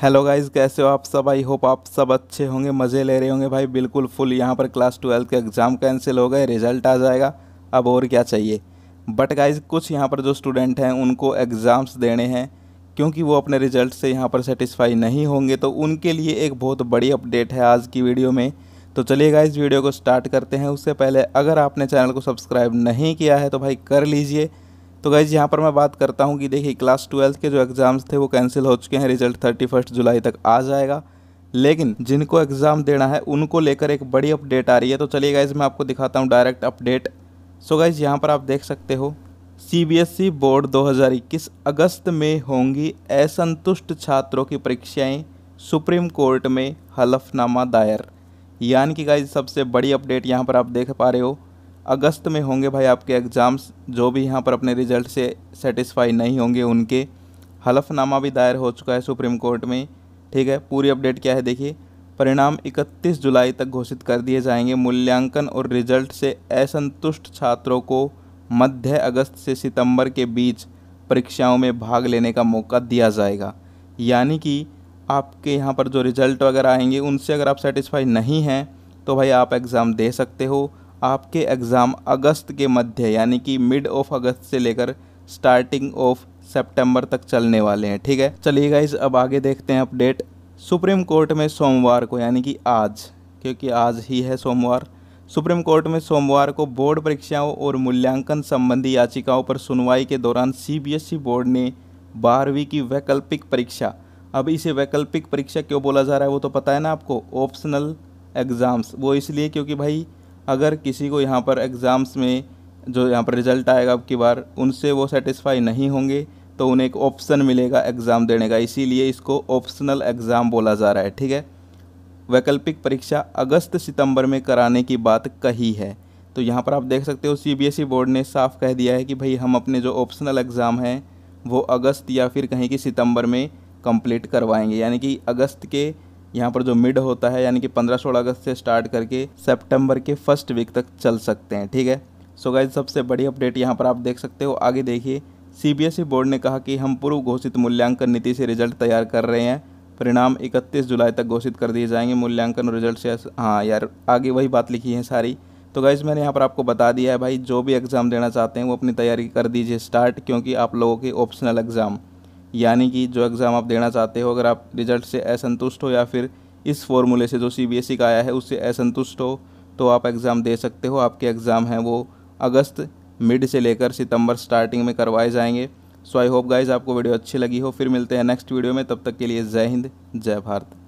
hello guys कैसे हो आप सब आई होप आप सब अच्छे होंगे मज़े ले रहे होंगे भाई बिल्कुल फुल यहाँ पर क्लास ट्वेल्थ के एग्ज़ाम कैंसिल हो गए रिज़ल्ट आ जाएगा अब और क्या चाहिए बट गाइस कुछ यहाँ पर जो स्टूडेंट हैं उनको एग्ज़ाम्स देने हैं क्योंकि वो अपने रिज़ल्ट से यहाँ पर सेटिस्फाई नहीं होंगे तो उनके लिए एक बहुत बड़ी अपडेट है आज की वीडियो में तो चलिए इस वीडियो को स्टार्ट करते हैं उससे पहले अगर आपने चैनल को सब्सक्राइब नहीं किया है तो भाई कर लीजिए तो गाइज यहाँ पर मैं बात करता हूँ कि देखिए क्लास ट्वेल्थ के जो एग्ज़ाम्स थे वो कैंसिल हो चुके हैं रिजल्ट थर्टी फर्स्ट जुलाई तक आ जाएगा लेकिन जिनको एग्ज़ाम देना है उनको लेकर एक बड़ी अपडेट आ रही है तो चलिए गाइज मैं आपको दिखाता हूँ डायरेक्ट अपडेट सो गाइज यहाँ पर आप देख सकते हो ई बोर्ड e इक्कीस अगस्त में होंगी असंतुष्ट छात्रों की परीक्षाएँ सुप्रीम कोर्ट में हलफनामा दायर यानी कि गाइज सबसे बड़ी अपडेट यहाँ पर आप देख पा रहे हो अगस्त में होंगे भाई आपके एग्ज़ाम्स जो भी यहाँ पर अपने रिजल्ट से सेटिस्फाई नहीं होंगे उनके हलफनामा भी दायर हो चुका है सुप्रीम कोर्ट में ठीक है पूरी अपडेट क्या है देखिए परिणाम 31 जुलाई तक घोषित कर दिए जाएंगे मूल्यांकन और रिजल्ट से असंतुष्ट छात्रों को मध्य अगस्त से सितंबर के बीच परीक्षाओं में भाग लेने का मौका दिया जाएगा यानी कि आपके यहाँ पर जो रिज़ल्ट वगैरह आएंगे उनसे अगर आप सेटिस्फाई नहीं हैं तो भाई आप एग्ज़ाम दे सकते हो आपके एग्ज़ाम अगस्त के मध्य यानी कि मिड ऑफ अगस्त से लेकर स्टार्टिंग ऑफ सितंबर तक चलने वाले हैं ठीक है चलिए गाइज अब आगे देखते हैं अपडेट सुप्रीम कोर्ट में सोमवार को यानी कि आज क्योंकि आज ही है सोमवार सुप्रीम कोर्ट में सोमवार को बोर्ड परीक्षाओं और मूल्यांकन संबंधी याचिकाओं पर सुनवाई के दौरान सीबीएसई e बोर्ड ने बारहवीं की वैकल्पिक परीक्षा अब इसे वैकल्पिक परीक्षा क्यों बोला जा रहा है वो तो पता है ना आपको ऑप्शनल एग्ज़ाम्स वो इसलिए क्योंकि भाई अगर किसी को यहाँ पर एग्ज़ाम्स में जो यहाँ पर रिज़ल्ट आएगा अब की बार उनसे वो सेटिस्फाई नहीं होंगे तो उन्हें एक ऑप्शन मिलेगा एग्ज़ाम देने का इसीलिए इसको ऑप्शनल एग्ज़ाम बोला जा रहा है ठीक है वैकल्पिक परीक्षा अगस्त सितंबर में कराने की बात कही है तो यहाँ पर आप देख सकते हो सीबीएसई e बोर्ड ने साफ कह दिया है कि भाई हम अपने जो ऑप्शनल एग्ज़ाम हैं वो अगस्त या फिर कहीं कि सितंबर में कंप्लीट करवाएंगे यानी कि अगस्त के यहाँ पर जो मिड होता है यानी कि पंद्रह सोलह अगस्त से स्टार्ट करके सेप्टेम्बर के फर्स्ट वीक तक चल सकते हैं ठीक है सो गाइज सबसे बड़ी अपडेट यहाँ पर आप देख सकते हो आगे देखिए सीबीएसई बोर्ड e ने कहा कि हम पूर्व घोषित मूल्यांकन नीति से रिजल्ट तैयार कर रहे हैं परिणाम 31 जुलाई तक घोषित कर दिए जाएंगे मूल्यांकन रिजल्ट से हाँ यार आगे वही बात लिखी है सारी तो गाइज मैंने यहाँ पर आपको बता दिया है भाई जो भी एग्ज़ाम देना चाहते हैं वो अपनी तैयारी कर दीजिए स्टार्ट क्योंकि आप लोगों के ऑप्शनल एग्ज़ाम यानी कि जो एग्ज़ाम आप देना चाहते हो अगर आप रिज़ल्ट से असंतुष्ट हो या फिर इस फॉर्मूले से जो सी बी एस ई का आया है उससे असंतुष्ट हो तो आप एग्ज़ाम दे सकते हो आपके एग्ज़ाम हैं वो अगस्त मिड से लेकर सितंबर स्टार्टिंग में करवाए जाएंगे सो आई होप गाइज आपको वीडियो अच्छी लगी हो फिर मिलते हैं नेक्स्ट वीडियो में तब तक के लिए जय हिंद जय भारत